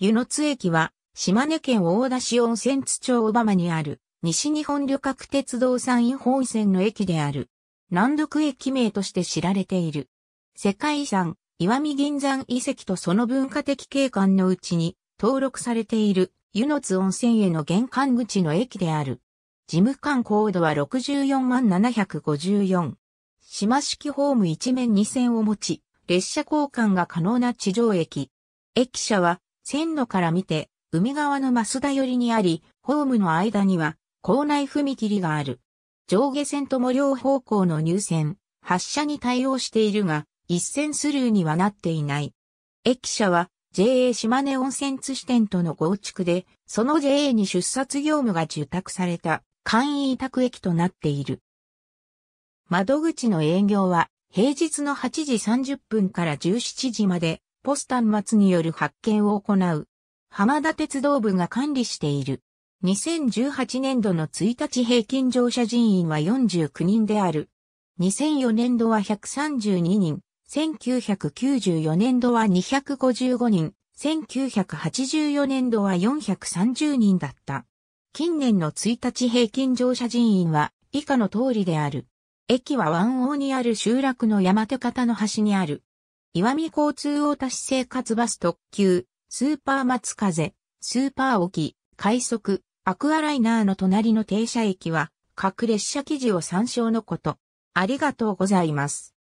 湯の津駅は、島根県大田市温泉津町小浜にある、西日本旅客鉄道山陰本線の駅である。難読駅名として知られている。世界遺産、岩見銀山遺跡とその文化的景観のうちに、登録されている、湯の津温泉への玄関口の駅である。事務官高度は64万754。島式ホーム一面2線を持ち、列車交換が可能な地上駅。駅舎は線路から見て、海側の増田寄りにあり、ホームの間には、校内踏切がある。上下線とも両方向の入線、発車に対応しているが、一線スルーにはなっていない。駅舎は JA 島根温泉津支店との合築で、その JA に出札業務が受託された簡易委託駅となっている。窓口の営業は平日の8時30分から17時まで、ポスタン末による発見を行う。浜田鉄道部が管理している。2018年度の1日平均乗車人員は49人である。2004年度は132人、1994年度は255人、1984年度は430人だった。近年の1日平均乗車人員は以下の通りである。駅は湾王にある集落の山手方の端にある。岩見交通大田市生活バス特急、スーパー松風、スーパー沖、快速、アクアライナーの隣の停車駅は、各列車記事を参照のこと。ありがとうございます。